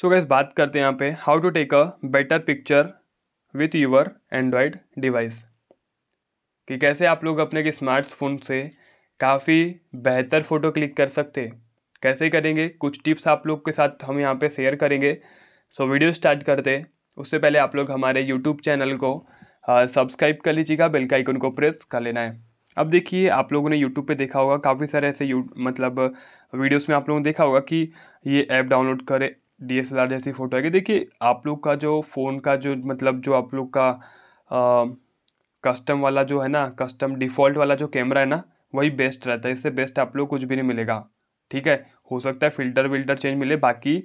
सो gas बात करते हैं यहाँ पे how to take a better picture with your android device कि कैसे आप लोग अपने के स्मार्टफोन से काफ़ी बेहतर फ़ोटो क्लिक कर सकते कैसे करेंगे कुछ टिप्स आप लोग के साथ हम यहाँ पे शेयर करेंगे सो so, वीडियो स्टार्ट करते उससे पहले आप लोग हमारे यूट्यूब चैनल को सब्सक्राइब कर लीजिएगा बेल का आइकन को प्रेस कर लेना है अब देखिए आप लोगों ने यूट्यूब पे देखा होगा काफ़ी सारे ऐसे यू मतलब वीडियोस में आप लोगों ने देखा होगा कि ये ऐप डाउनलोड करें डी एस एल आर जैसी फ़ोटो आएगी देखिए आप लोग का जो फ़ोन का जो मतलब जो आप लोग का आ, कस्टम वाला जो है ना कस्टम डिफ़ॉल्ट वाला जो कैमरा है ना वही बेस्ट रहता है इससे बेस्ट आप लोग कुछ भी नहीं मिलेगा ठीक है हो सकता है फ़िल्टर विल्टर चेंज मिले बाकी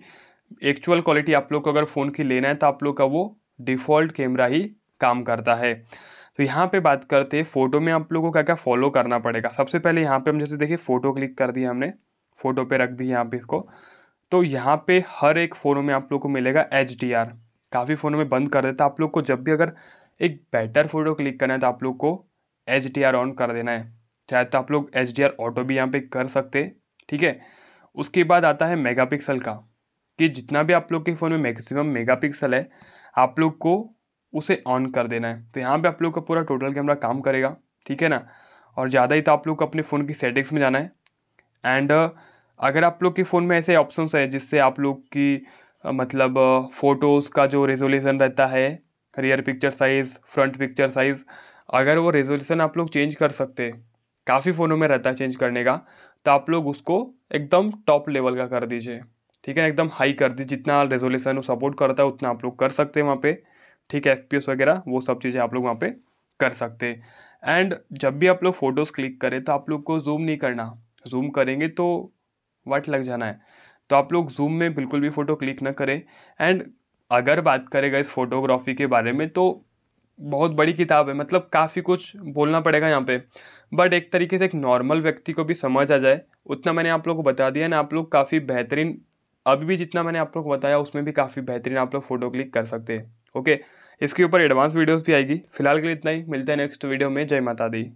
एक्चुअल क्वालिटी आप लोग को अगर फ़ोन की लेना है तो आप लोग का वो डिफ़ॉल्ट कैमरा ही काम करता है तो यहाँ पे बात करते हैं फ़ोटो में आप लोगों को क्या क्या फॉलो करना पड़ेगा सबसे पहले यहाँ पे हम जैसे देखिए फ़ोटो क्लिक कर दी हमने फ़ोटो पे रख दी यहाँ पे इसको तो यहाँ पे हर एक फ़ोनों में आप लोग को मिलेगा एच डी आर काफ़ी फ़ोनों में बंद कर देता है आप लोग को जब भी अगर एक बेटर फ़ोटो क्लिक करना है तो आप लोग को एच डी आर ऑन कर देना है चाहे तो आप लोग एच डी आर ऑटो भी यहाँ पे कर सकते ठीक है उसके बाद आता है मेगा पिक्सल का कि जितना भी आप लोग के फ़ोन में मैक्सिमम मेगा पिक्सल है आप लोग को उसे ऑन कर देना है तो यहाँ पे आप लोग का पूरा टोटल कैमरा काम करेगा ठीक है ना और ज़्यादा ही तो आप लोग को अपने फ़ोन की सेटिंग्स में जाना है एंड अगर आप लोग के फ़ोन में ऐसे ऑप्शन है जिससे आप लोग की मतलब फ़ोटोज़ का जो रेजोल्यूशन रहता है rear picture size front picture size अगर वो रेजोल्यूसन आप लोग चेंज कर सकते काफ़ी फ़ोनों में रहता है चेंज करने का तो आप लोग उसको एकदम टॉप लेवल का कर दीजिए ठीक है एकदम हाई कर दीजिए जितना रेजोल्यूसन वो सपोर्ट करता है उतना आप लोग कर सकते हैं वहाँ पे ठीक है एफ वगैरह वो सब चीज़ें आप लोग वहाँ पे कर सकते हैं एंड जब भी आप लोग फ़ोटोज़ क्लिक करें तो आप लोग को जूम नहीं करना जूम करेंगे तो वट लग जाना है तो आप लोग जूम में बिल्कुल भी फ़ोटो क्लिक ना करें एंड अगर बात करेगा इस फोटोग्राफी के बारे में तो बहुत बड़ी किताब है मतलब काफ़ी कुछ बोलना पड़ेगा यहाँ पे बट एक तरीके से एक नॉर्मल व्यक्ति को भी समझ आ जाए उतना मैंने आप लोग को बता दिया ना आप लोग काफ़ी बेहतरीन अभी भी जितना मैंने आप लोग को बताया उसमें भी काफ़ी बेहतरीन आप लोग फ़ोटो क्लिक कर सकते हैं ओके इसके ऊपर एडवांस वीडियोस भी आएगी फिलहाल के लिए इतना ही मिलते हैं नेक्स्ट वीडियो में जय माता दी